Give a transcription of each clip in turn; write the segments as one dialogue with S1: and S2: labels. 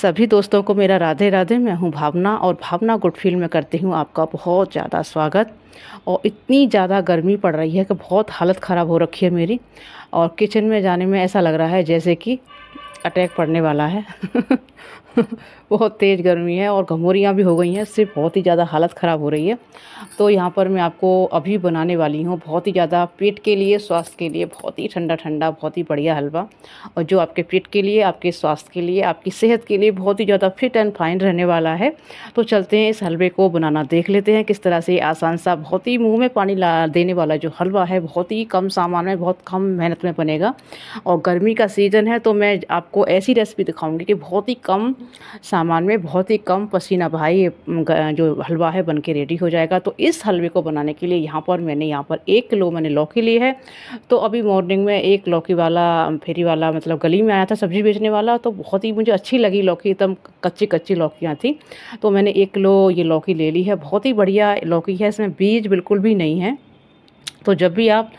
S1: सभी दोस्तों को मेरा राधे राधे मैं हूँ भावना और भावना गुड फील में करती हूँ आपका बहुत ज़्यादा स्वागत और इतनी ज़्यादा गर्मी पड़ रही है कि बहुत हालत ख़राब हो रखी है मेरी और किचन में जाने में ऐसा लग रहा है जैसे कि अटैक पड़ने वाला है बहुत तेज़ गर्मी है और घमोरियाँ भी हो गई हैं सिर्फ बहुत ही ज़्यादा हालत ख़राब हो रही है तो यहाँ पर मैं आपको अभी बनाने वाली हूँ बहुत ही ज़्यादा पेट के लिए स्वास्थ्य के लिए बहुत ही ठंडा ठंडा बहुत ही बढ़िया हलवा और जो आपके पेट के लिए आपके स्वास्थ्य के लिए आपकी सेहत के लिए बहुत ही ज़्यादा फिट एंड फाइन रहने वाला है तो चलते हैं इस हलवे को बनाना देख लेते हैं किस तरह से आसान सा बहुत ही मुँह में पानी ला देने वाला जो हलवा है बहुत ही कम सामान में बहुत कम मेहनत में बनेगा और गर्मी का सीज़न है तो मैं आपको ऐसी रेसिपी दिखाऊंगी कि बहुत ही कम सामान में बहुत ही कम पसीना भाई जो हलवा है बन के रेडी हो जाएगा तो इस हलवे को बनाने के लिए यहाँ पर मैंने यहाँ पर एक किलो मैंने लौकी ली है तो अभी मॉर्निंग में एक लौकी वाला फेरी वाला मतलब गली में आया था सब्ज़ी बेचने वाला तो बहुत ही मुझे अच्छी लगी लौकी एकदम कच्ची कच्ची लौकियाँ थी तो मैंने एक किलो ये लौकी ले ली है बहुत ही बढ़िया लौकी है इसमें बीज बिल्कुल भी नहीं है तो जब भी आप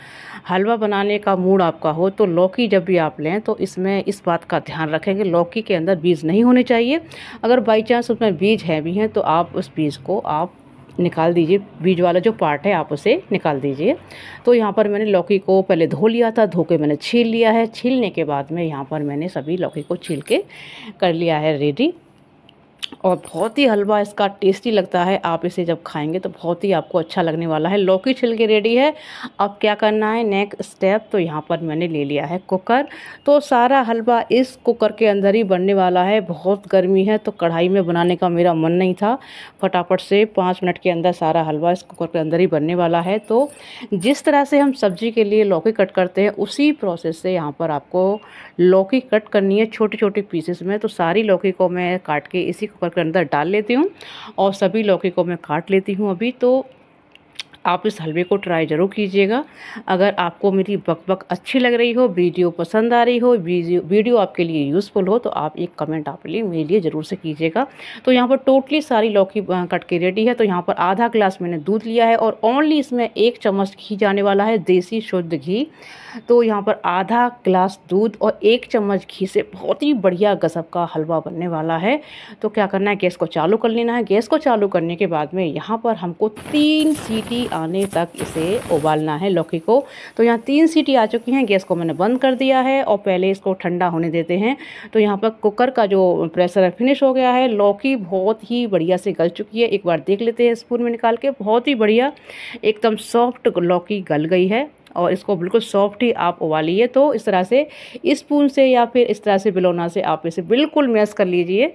S1: हलवा बनाने का मूड आपका हो तो लौकी जब भी आप लें तो इसमें इस बात का ध्यान रखेंगे लौकी के अंदर बीज नहीं होने चाहिए अगर बाई चांस उसमें बीज है भी हैं तो आप उस बीज को आप निकाल दीजिए बीज वाला जो पार्ट है आप उसे निकाल दीजिए तो यहाँ पर मैंने लौकी को पहले धो लिया था धो के मैंने छील लिया है छीलने के बाद में यहाँ पर मैंने सभी लौकी को छील के कर लिया है रेडी और बहुत ही हलवा इसका टेस्टी लगता है आप इसे जब खाएंगे तो बहुत ही आपको अच्छा लगने वाला है लौकी छिलके रेडी है अब क्या करना है नेक्स्ट स्टेप तो यहाँ पर मैंने ले लिया है कुकर तो सारा हलवा इस कुकर के अंदर ही बनने वाला है बहुत गर्मी है तो कढ़ाई में बनाने का मेरा मन नहीं था फटाफट से पाँच मिनट के अंदर सारा हलवा इस कुकर के अंदर ही बनने वाला है तो जिस तरह से हम सब्जी के लिए लौकी कट करते हैं उसी प्रोसेस से यहाँ पर आपको लौकी कट करनी है छोटे छोटे पीसेस में तो सारी लौकी को मैं काट के इसी कुकर के अंदर डाल लेती हूँ और सभी लौकी को मैं काट लेती हूँ अभी तो आप इस हलवे को ट्राई ज़रूर कीजिएगा अगर आपको मेरी बकबक अच्छी लग रही हो वीडियो पसंद आ रही हो वीडियो वीडियो आपके लिए यूज़फुल हो तो आप एक कमेंट आप लिए मेरे लिए ज़रूर से कीजिएगा तो यहाँ पर टोटली सारी लौकी कट के रेडी है तो यहाँ पर आधा ग्लास मैंने दूध लिया है और ओनली इसमें एक चम्मच घी जाने वाला है देसी शुद्ध घी तो यहाँ पर आधा ग्लास दूध और एक चम्मच घी से बहुत ही बढ़िया गजब का हलवा बनने वाला है तो क्या करना है गैस को चालू कर लेना है गैस को चालू करने के बाद में यहाँ पर हमको तीन सीटी आने तक इसे उबालना है लौकी को तो यहाँ तीन सीटी आ चुकी हैं गैस को मैंने बंद कर दिया है और पहले इसको ठंडा होने देते हैं तो यहाँ पर कुकर का जो प्रेशर है फिनिश हो गया है लौकी बहुत ही बढ़िया से गल चुकी है एक बार देख लेते हैं स्पून में निकाल के बहुत ही बढ़िया एकदम सॉफ्ट लौकी गल गई है और इसको बिल्कुल सॉफ्ट ही आप उबालिए तो इस तरह से स्पून से या फिर इस तरह से बिलोना से आप इसे बिल्कुल मैस कर लीजिए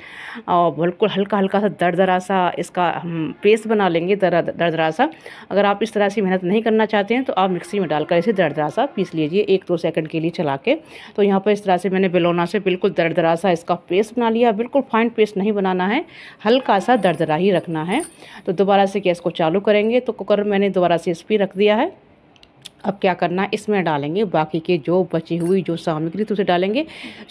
S1: और बिल्कुल हल्का हल्का सा दरा सा इसका हम पेस्ट बना लेंगे दरा सा अगर आप इस तरह से मेहनत नहीं करना चाहते हैं तो आप मिक्सी में डालकर इसे दरा सा पीस लीजिए एक दो सेकंड के लिए चला के तो यहाँ पर इस तरह से मैंने बिलोना से बिल्कुल दरा सा इसका पेस्ट बना लिया बिल्कुल फाइन पेस्ट नहीं बनाना है हल्का सा दरा ही रखना है तो दोबारा से गैस को चालू करेंगे तो कुकर मैंने दोबारा से इस पर रख दिया है अब क्या करना है इसमें डालेंगे बाकी के जो बची हुई जो सामग्री थी तो उसे डालेंगे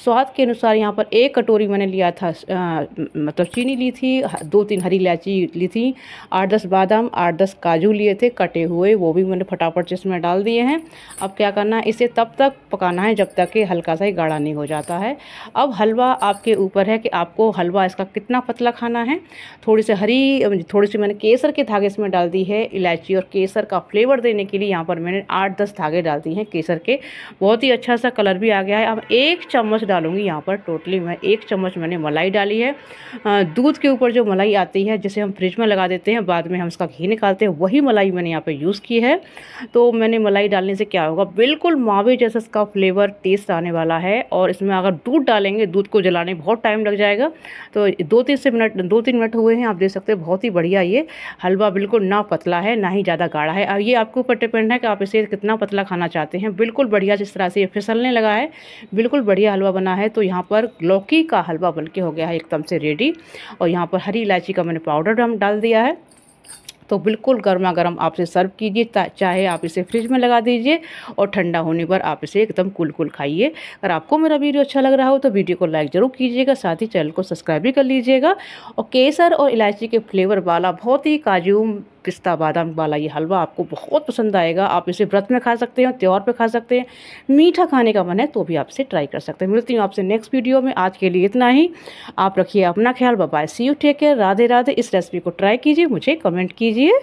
S1: स्वाद के अनुसार यहाँ पर एक कटोरी मैंने लिया था आ, मतलब चीनी ली थी दो तीन हरी इलायची ली थी आठ दस बादाम आठ दस काजू लिए थे कटे हुए वो भी मैंने फटाफट से इसमें डाल दिए हैं अब क्या करना है इसे तब तक पकाना है जब तक कि हल्का सा ही गाढ़ा नहीं हो जाता है अब हलवा आपके ऊपर है कि आपको हलवा इसका कितना पतला खाना है थोड़ी सी हरी थोड़ी सी मैंने केसर के धागे इसमें डाल दी है इलायची और केसर का फ्लेवर देने के लिए यहाँ पर मैंने आठ दस धागे डालती हैं केसर के बहुत ही अच्छा सा कलर भी आ गया है अब एक चम्मच डालूंगी यहाँ पर टोटली मैं एक चम्मच मैंने मलाई डाली है दूध के ऊपर जो मलाई आती है जिसे हम फ्रिज में लगा देते हैं बाद में हम उसका घी निकालते हैं वही मलाई मैंने यहाँ पर यूज़ की है तो मैंने मलाई डालने से क्या होगा बिल्कुल मावे जैसा इसका फ्लेवर टेस्ट आने वाला है और इसमें अगर दूध डालेंगे दूध को जलाने बहुत टाइम लग जाएगा तो दो तीन से मिनट दो तीन मिनट हुए हैं आप देख सकते हैं बहुत ही बढ़िया ये हलवा बिल्कुल ना पतला है ना ही ज़्यादा गाढ़ा है और ये आपके ऊपर डिपेंड है कि आप इसे कितना पतला खाना चाहते हैं बिल्कुल बढ़िया जिस तरह से ये फिसलने लगा है बिल्कुल बढ़िया हलवा बना है तो यहाँ पर लौकी का हलवा बन के हो गया है एकदम से रेडी और यहाँ पर हरी इलायची का मैंने पाउडर हम डाल दिया है तो बिल्कुल गर्मा गर्म आप इसे सर्व कीजिए चाहे आप इसे फ्रिज में लगा दीजिए और ठंडा होने पर आप इसे एकदम कुल कुल खाइए अगर आपको मेरा वीडियो अच्छा लग रहा हो तो वीडियो को लाइक ज़रूर कीजिएगा साथ ही चैनल को सब्सक्राइब भी कर लीजिएगा और केसर और इलायची के फ्लेवर वाला बहुत ही काजू पिस्ता बादाम वाला ये हलवा आपको बहुत पसंद आएगा आप इसे व्रत में खा सकते हैं त्यौहार पर खा सकते हैं मीठा खाने का मन है तो भी आप इसे ट्राई कर सकते हैं मिलती हूँ आपसे नेक्स्ट वीडियो में आज के लिए इतना ही आप रखिए अपना ख्याल bye see you take care Radhe Radhe इस रेसिपी को ट्राई कीजिए मुझे कमेंट कीजिए